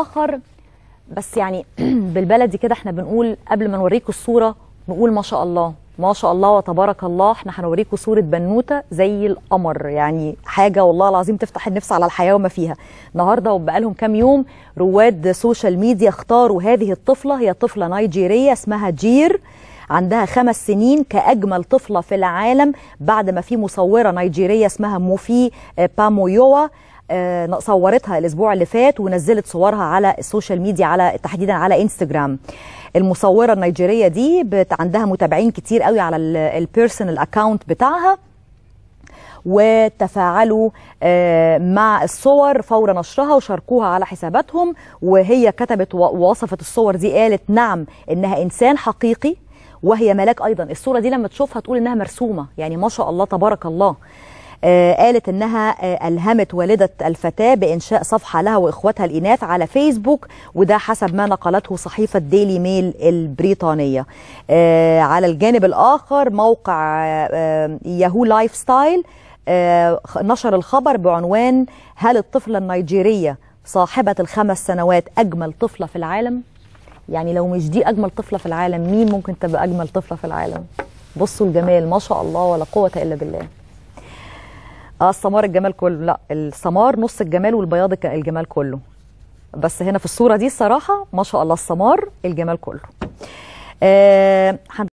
آخر بس يعني بالبلدي كده احنا بنقول قبل ما نوريكم الصورة نقول ما شاء الله ما شاء الله وتبارك الله احنا هنوريكم صورة بنوتة زي القمر يعني حاجة والله العظيم تفتح النفس على الحياة وما فيها النهاردة وبقى لهم كام يوم رواد سوشيال ميديا اختاروا هذه الطفلة هي طفلة نيجيرية اسمها جير عندها خمس سنين كأجمل طفلة في العالم بعد ما في مصورة نيجيرية اسمها موفي آه، بامويوا آه، صورتها الاسبوع اللي فات ونزلت صورها على السوشيال ميديا على تحديدا على انستجرام المصوره النيجيريه دي عندها متابعين كتير قوي على البيرسونال اكاونت بتاعها وتفاعلوا آه، مع الصور فور نشرها وشاركوها على حساباتهم وهي كتبت ووصفت الصور دي قالت نعم انها انسان حقيقي وهي ملاك ايضا الصوره دي لما تشوفها تقول انها مرسومه يعني ما شاء الله تبارك الله آه، قالت انها آه، الهمت والده الفتاه بانشاء صفحه لها واخواتها الاناث على فيسبوك وده حسب ما نقلته صحيفه ديلي ميل البريطانيه آه، على الجانب الاخر موقع ياهو لايف ستايل نشر الخبر بعنوان هل الطفله النيجيريه صاحبه الخمس سنوات اجمل طفله في العالم يعني لو مش دي اجمل طفله في العالم مين ممكن تبقى اجمل طفله في العالم بصوا الجمال ما شاء الله ولا قوه الا بالله اه السمار الجمال كله لا السمار نص الجمال والبياض الجمال كله بس هنا في الصوره دي الصراحه ما شاء الله السمار الجمال كله آه